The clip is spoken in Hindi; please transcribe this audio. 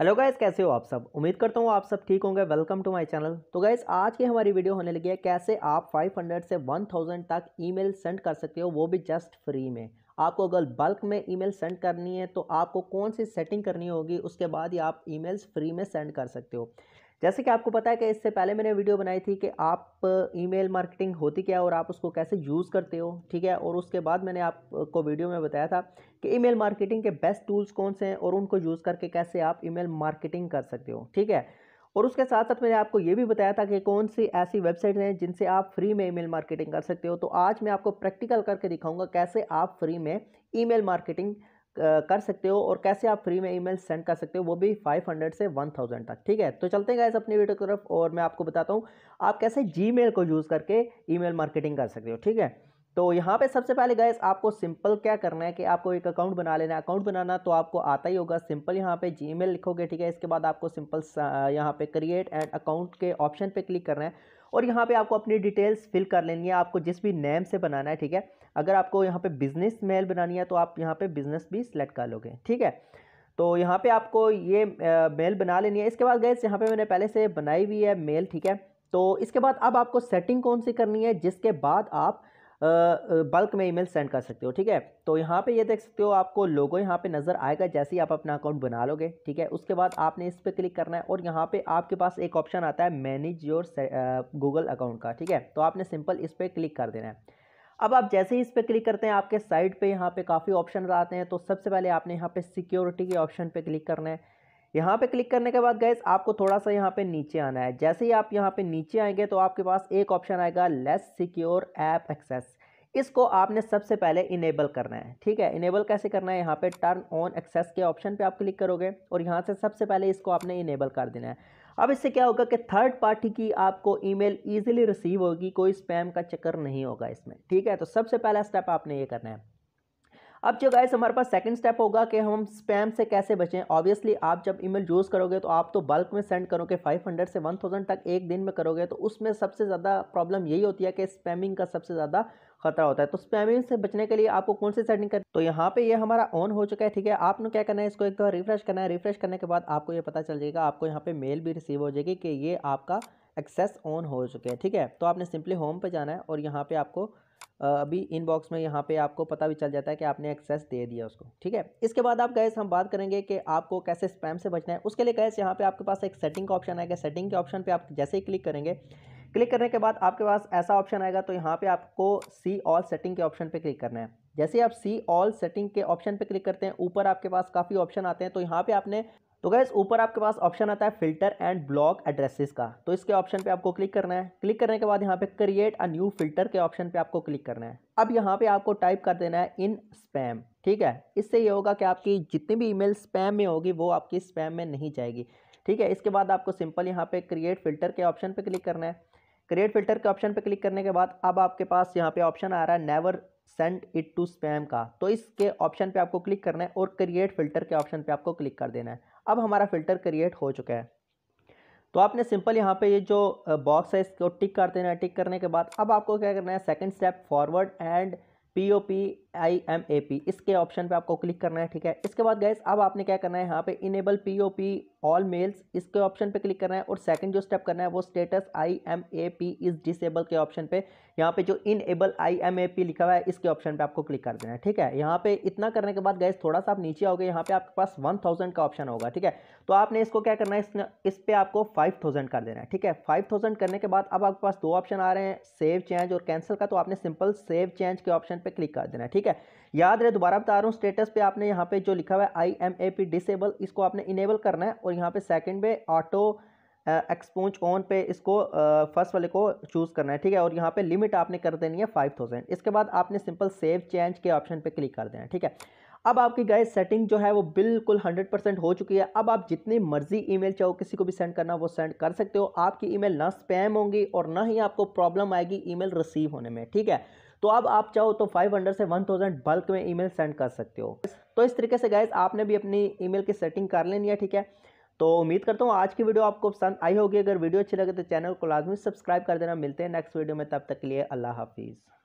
हेलो गाइस कैसे हो आप सब उम्मीद करता हूँ आप सब ठीक होंगे वेलकम टू माय चैनल तो गाइस आज की हमारी वीडियो होने लगी है कैसे आप 500 से 1000 तक ईमेल सेंड कर सकते हो वो भी जस्ट फ्री में आपको अगर बल्क में ईमेल सेंड करनी है तो आपको कौन सी सेटिंग करनी होगी उसके बाद ही आप ईमेल्स फ्री में सेंड कर सकते हो जैसे कि आपको पता है कि इससे पहले मैंने वीडियो बनाई थी कि आप ईमेल मार्केटिंग होती क्या है और आप उसको कैसे यूज़ करते हो ठीक है और उसके बाद मैंने आपको वीडियो में बताया था कि ईमेल मार्केटिंग के बेस्ट टूल्स कौन से हैं और उनको यूज़ करके कैसे आप ईमेल मार्केटिंग कर सकते हो ठीक है और उसके साथ साथ मैंने आपको ये भी बताया था कि कौन सी ऐसी वेबसाइट हैं जिनसे आप फ्री में ईमेल मार्केटिंग कर सकते हो तो आज मैं आपको प्रैक्टिकल करके दिखाऊंगा कैसे आप फ्री में ईमेल मार्केटिंग कर सकते हो और कैसे आप फ्री में ई सेंड कर सकते हो वो भी 500 से 1000 तक ठीक है तो चलते हैं गाइस अपनी वीडियो की तरफ और मैं आपको बताता हूँ आप कैसे जी को यूज़ करके ई मार्केटिंग कर सकते हो ठीक है तो यहाँ पे सबसे पहले गए आपको सिंपल क्या करना है कि आपको एक अकाउंट बना लेना है अकाउंट बनाना तो आपको आता ही होगा सिंपल यहाँ पे जी लिखोगे ठीक है इसके बाद आपको सिंपल यहाँ पे क्रिएट एंड अकाउंट के ऑप्शन पे क्लिक करना है और यहाँ पे आपको अपनी डिटेल्स फिल कर लेनी है आपको जिस भी नेम से बनाना है ठीक है अगर आपको यहाँ पे बिजनेस मेल बनानी है तो आप यहाँ पे बिजनेस भी सिलेक्ट कर लोगे ठीक है तो यहाँ पे आपको ये मेल बना लेनी है इसके बाद गैस यहाँ पे मैंने पहले से बनाई हुई है मेल ठीक है तो इसके बाद अब आपको सेटिंग कौन सी करनी है जिसके बाद आप बल्क में ईमेल सेंड कर सकते हो ठीक है तो यहाँ पे ये देख सकते हो आपको लोगो यहाँ पे नज़र आएगा जैसे ही आप अपना अकाउंट बना लोगे ठीक है उसके बाद आपने इस पर क्लिक करना है और यहाँ पे आपके पास एक ऑप्शन आता है मैनेज योर गूगल अकाउंट का ठीक है तो आपने सिंपल इस पर क्लिक कर देना है अब आप जैसे ही इस पर क्लिक करते हैं आपके साइड पे यहाँ पे काफ़ी ऑप्शन आते हैं तो सबसे पहले आपने यहाँ पे सिक्योरिटी के ऑप्शन पे क्लिक करना है यहाँ पे क्लिक करने के बाद गैस आपको थोड़ा सा यहाँ पे नीचे आना है जैसे ही आप यहाँ पे नीचे आएंगे तो आपके पास एक ऑप्शन आएगा लेस सिक्योर ऐप एक्सेस इसको आपने सबसे पहले इनेबल करना है ठीक है इनेबल कैसे करना है यहाँ पे टर्न ऑन एक्सेस के ऑप्शन पे आप क्लिक करोगे और यहाँ से सबसे पहले इसको आपने इनेबल कर देना है अब इससे क्या होगा कि थर्ड पार्टी की आपको ईमेल इजीली रिसीव होगी कोई स्पैम का चक्कर नहीं होगा इसमें ठीक है तो सबसे पहला स्टेप आपने ये करना है अब जो गाइस हमारे पास सेकंड स्टेप होगा कि हम स्पैम से कैसे बचें ऑब्वियसली आप जब ईमेल यूज़ करोगे तो आप तो बल्क में सेंड करोगे 500 से 1000 तक एक दिन में करोगे तो उसमें सबसे ज़्यादा प्रॉब्लम यही होती है कि स्पैमिंग का सबसे ज़्यादा खतरा होता है तो स्पैमिंग से बचने के लिए आपको कौन सी सेटिंग कर तो यहाँ पे ये यह हमारा ऑन हो चुका है ठीक है आपने क्या करना है इसको एक बार रिफ्रेश करना है रिफ्रेश करने के बाद आपको ये पता चल जाएगा आपको यहाँ पे मेल भी रिसीव हो जाएगी कि ये आपका एक्सेस ऑन हो चुके हैं ठीक है तो आपने सिंपली होम पे जाना है और यहाँ पे आपको अभी इनबॉक्स में यहाँ पे आपको पता भी चल जाता है कि आपने एक्सेस दे दिया उसको ठीक है इसके बाद आप गैस हम बात करेंगे कि आपको कैसे स्पैम से बचना है उसके लिए गैस यहाँ पे आपके पास एक सेटिंग का ऑप्शन आएगा सेटिंग के ऑप्शन पे आप जैसे ही क्लिक करेंगे क्लिक करने के बाद आपके पास ऐसा ऑप्शन आएगा तो यहाँ पर आपको सी ऑल सेटिंग के ऑप्शन पर क्लिक करना है जैसे आप सी ऑल सेटिंग के ऑप्शन पे क्लिक करते हैं ऊपर आपके पास काफ़ी ऑप्शन आते हैं तो यहाँ पे आपने तो गैस ऊपर आपके पास ऑप्शन आता है फिल्टर एंड ब्लॉक एड्रेसेस का तो इसके ऑप्शन पे आपको क्लिक करना है क्लिक करने के बाद यहाँ पे क्रिएट अ न्यू फिल्टर के ऑप्शन पे आपको क्लिक करना है अब यहाँ पे आपको टाइप कर देना है इन स्पैम ठीक है इससे ये होगा कि आपकी जितनी भी ईमेल स्पैम में होगी वो आपकी स्पैम में नहीं जाएगी ठीक है इसके बाद आपको सिंपल यहाँ पे क्रिएट फिल्टर के ऑप्शन पर क्लिक करना है क्रिएट फिल्टर के ऑप्शन पर क्लिक करने के बाद अब आपके पास यहाँ पे ऑप्शन आ रहा है never send it to spam का तो इसके ऑप्शन पर आपको क्लिक करना है और क्रिएट फिल्टर के ऑप्शन पर आपको क्लिक कर देना है अब हमारा फ़िल्टर क्रिएट हो चुका है तो आपने सिंपल यहाँ पे ये जो बॉक्स है इसको टिक कर देना है टिक करने के बाद अब आपको क्या करना है second step forward and POP I M A P इसके ऑप्शन पे आपको क्लिक करना है ठीक है इसके बाद गैस अब आपने क्या करना है यहाँ पे enable P O P all mails इसके ऑप्शन पे क्लिक करना है और सेकंड जो स्टेप करना है वो status I M A P is disable के ऑप्शन पे यहाँ पे जो enable I M A P लिखा हुआ है इसके ऑप्शन पे आपको क्लिक कर देना है ठीक है यहाँ पे इतना करने के बाद गैस थोड़ा सा आप नीचे आओगे यहाँ पे आपके पास वन थाउजेंड का ऑप्शन होगा ठीक है तो आपने इसको क्या करना है इस, इस पर आपको फाइव थाउजेंड कर देना है ठीक है फाइव थाउजेंड करने के बाद अब आपके पास दो ऑप्शन आ रहे हैं सेव चेंज और कैंसिल का तो आपने सिंपल सेव चेंज के ऑप्शन पर क्लिक कर देना है ठीक है है याद रहे दोबारा बता रहा हूँ स्टेटस पे आपने यहाँ पे जो लिखा हुआ है I M A P disable इसको आपने इनेबल करना है और यहाँ पे सेकंड पे ऑटो एक्सपोज ऑन पे इसको फर्स्ट वाले को चूज़ करना है ठीक है और यहाँ पे लिमिट आपने कर देनी है फाइव थाउजेंड इसके बाद आपने सिंपल सेव चेंज के ऑप्शन पे क्लिक कर देना है ठीक है अब आपकी गाय सेटिंग जो है वो बिल्कुल हंड्रेड परसेंट हो चुकी है अब आप जितनी मर्जी ई चाहो किसी को भी सेंड करना वो सेंड कर सकते हो आपकी ई ना स्पैम होंगी और ना ही आपको प्रॉब्लम आएगी ई रिसीव होने में ठीक है तो अब आप चाहो तो 500 से 1000 बल्क में ईमेल सेंड कर सकते हो तो इस तरीके से गैस आपने भी अपनी ईमेल की सेटिंग कर लेनी है ठीक है तो उम्मीद करता हूँ आज की वीडियो आपको पसंद आई होगी अगर वीडियो अच्छी लगे तो चैनल को लाजमी सब्सक्राइब कर देना मिलते हैं नेक्स्ट वीडियो में तब तक के लिए अल्लाह हाफिज़